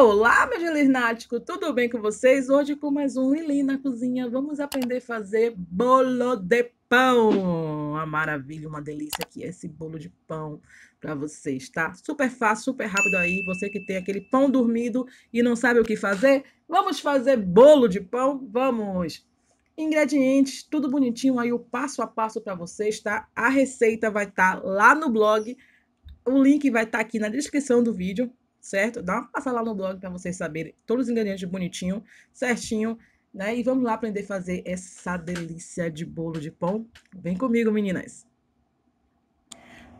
Olá, meu Linático, tudo bem com vocês? Hoje com mais um Lili na cozinha, vamos aprender a fazer bolo de pão. Uma maravilha, uma delícia aqui é esse bolo de pão para vocês, tá? Super fácil, super rápido aí, você que tem aquele pão dormido e não sabe o que fazer, vamos fazer bolo de pão? Vamos! Ingredientes, tudo bonitinho aí, o passo a passo para vocês, tá? A receita vai estar tá lá no blog, o link vai estar tá aqui na descrição do vídeo certo? Dá uma passada lá no blog para vocês saberem todos os ingredientes bonitinho, certinho, né? E vamos lá aprender a fazer essa delícia de bolo de pão. Vem comigo, meninas!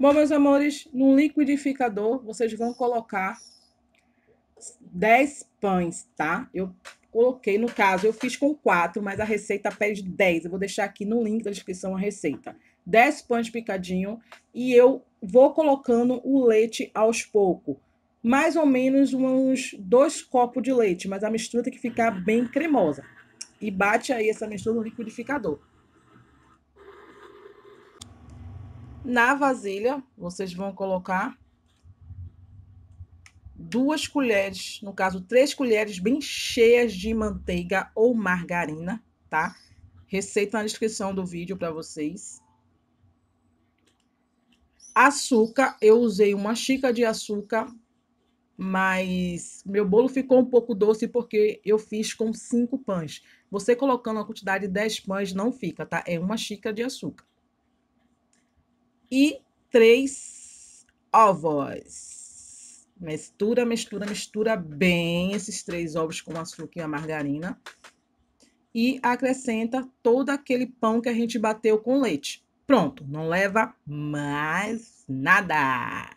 Bom, meus amores, no liquidificador vocês vão colocar 10 pães, tá? Eu coloquei, no caso, eu fiz com 4, mas a receita pede 10. Eu vou deixar aqui no link da descrição a receita. 10 pães picadinho e eu vou colocando o leite aos poucos mais ou menos uns dois copos de leite, mas a mistura tem que ficar bem cremosa. E bate aí essa mistura no liquidificador. Na vasilha, vocês vão colocar duas colheres, no caso, três colheres bem cheias de manteiga ou margarina, tá? Receita na descrição do vídeo para vocês. Açúcar, eu usei uma xícara de açúcar mas meu bolo ficou um pouco doce porque eu fiz com cinco pães. Você colocando a quantidade de 10 pães não fica, tá? É uma xícara de açúcar. E três ovos. Mistura, mistura, mistura bem esses três ovos com açúcar e a margarina. E acrescenta todo aquele pão que a gente bateu com leite. Pronto, não leva mais nada.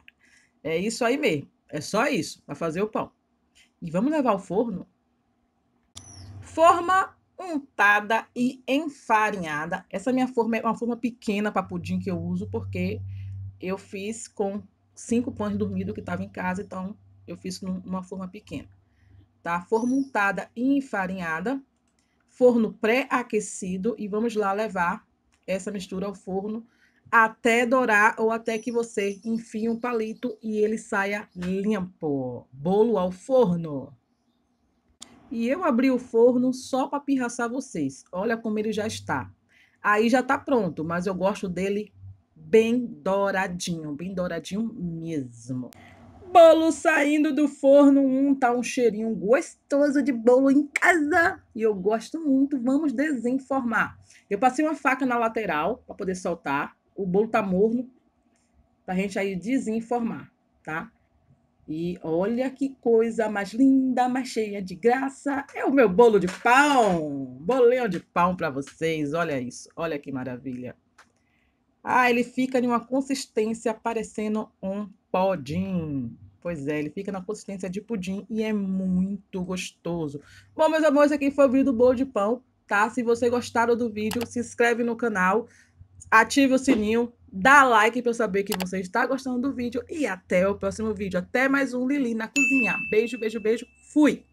É isso aí mesmo. É só isso para fazer o pão. E vamos levar ao forno. Forma untada e enfarinhada. Essa minha forma é uma forma pequena para pudim que eu uso, porque eu fiz com cinco pães dormidos que tava em casa, então eu fiz numa forma pequena. Tá? Forma untada e enfarinhada. Forno pré-aquecido e vamos lá levar essa mistura ao forno até dourar ou até que você enfie um palito e ele saia limpo. Bolo ao forno. E eu abri o forno só para pirraçar vocês. Olha como ele já está. Aí já está pronto, mas eu gosto dele bem douradinho, bem douradinho mesmo. Bolo saindo do forno, um tá um cheirinho gostoso de bolo em casa. E eu gosto muito, vamos desenformar. Eu passei uma faca na lateral para poder soltar o bolo tá morno, pra gente aí desinformar, tá? E olha que coisa mais linda, mais cheia de graça. É o meu bolo de pão. Bolinho de pão para vocês. Olha isso. Olha que maravilha. Ah, ele fica em uma consistência parecendo um pudim. Pois é, ele fica na consistência de pudim e é muito gostoso. Bom, meus amores, aqui foi o vídeo do bolo de pão, tá? Se vocês gostaram do vídeo, se inscreve no canal ative o sininho, dá like para eu saber que você está gostando do vídeo e até o próximo vídeo. Até mais um Lili na cozinha. Beijo, beijo, beijo. Fui!